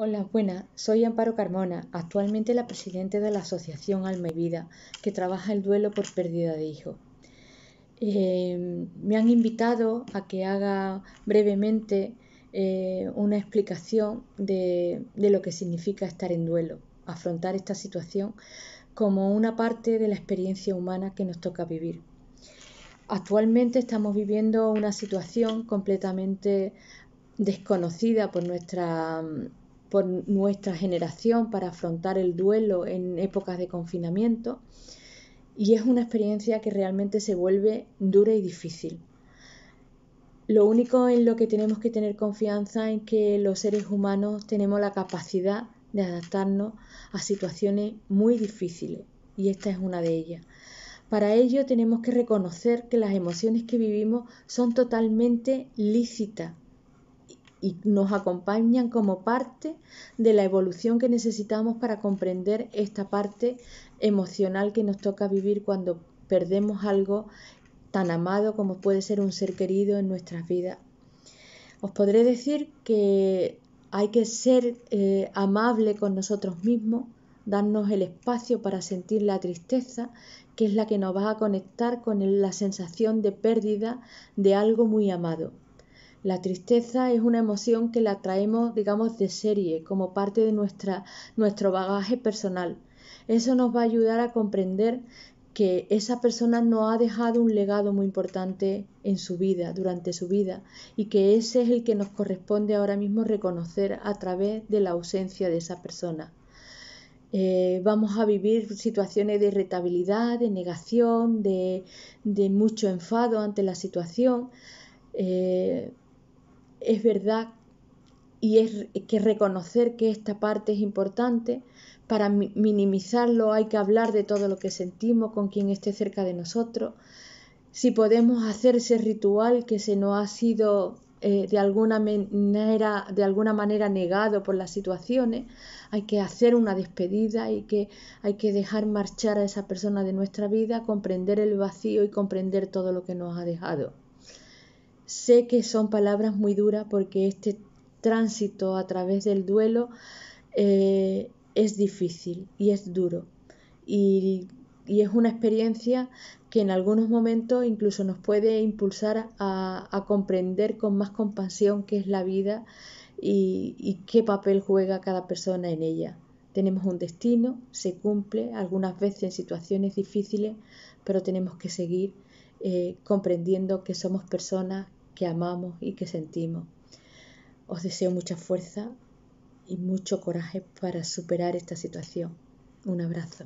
Hola, buenas. Soy Amparo Carmona, actualmente la presidenta de la Asociación Alma y Vida, que trabaja el duelo por pérdida de hijo. Em, me han invitado a que haga brevemente eh, una explicación de lo que significa estar en duelo, afrontar esta situación como una parte de la experiencia humana que nos toca vivir. Actualmente estamos viviendo una situación completamente desconocida por nuestra por nuestra generación para afrontar el duelo en épocas de confinamiento y es una experiencia que realmente se vuelve dura y difícil. Lo único en lo que tenemos que tener confianza es que los seres humanos tenemos la capacidad de adaptarnos a situaciones muy difíciles y esta es una de ellas. Para ello tenemos que reconocer que las emociones que vivimos son totalmente lícitas y nos acompañan como parte de la evolución que necesitamos para comprender esta parte emocional que nos toca vivir cuando perdemos algo tan amado como puede ser un ser querido en nuestras vidas. Os podré decir que hay que ser eh, amable con nosotros mismos, darnos el espacio para sentir la tristeza, que es la que nos va a conectar con la sensación de pérdida de algo muy amado. La tristeza es una emoción que la traemos, digamos, de serie, como parte de nuestra, nuestro bagaje personal. Eso nos va a ayudar a comprender que esa persona no ha dejado un legado muy importante en su vida, durante su vida, y que ese es el que nos corresponde ahora mismo reconocer a través de la ausencia de esa persona. Eh, vamos a vivir situaciones de irritabilidad, de negación, de, mucho enfado ante la situación. Eh, es verdad y es que reconocer que esta parte es importante. Para minimizarlo hay que hablar de todo lo que sentimos con quien esté cerca de nosotros. Si podemos hacer ese ritual que se nos ha sido eh, de, alguna manera, de alguna manera negado por las situaciones, hay que hacer una despedida, y que, hay que dejar marchar a esa persona de nuestra vida, comprender el vacío y comprender todo lo que nos ha dejado. Sé que son palabras muy duras porque este tránsito a través del duelo eh, es difícil y es duro. Y, es una experiencia que en algunos momentos incluso nos puede impulsar a, comprender con más compasión qué es la vida y, qué papel juega cada persona en ella. Tenemos un destino, se cumple, algunas veces en situaciones difíciles, pero tenemos que seguir eh, comprendiendo que somos personas que amamos y que sentimos. Os deseo mucha fuerza y mucho coraje para superar esta situación. Un abrazo.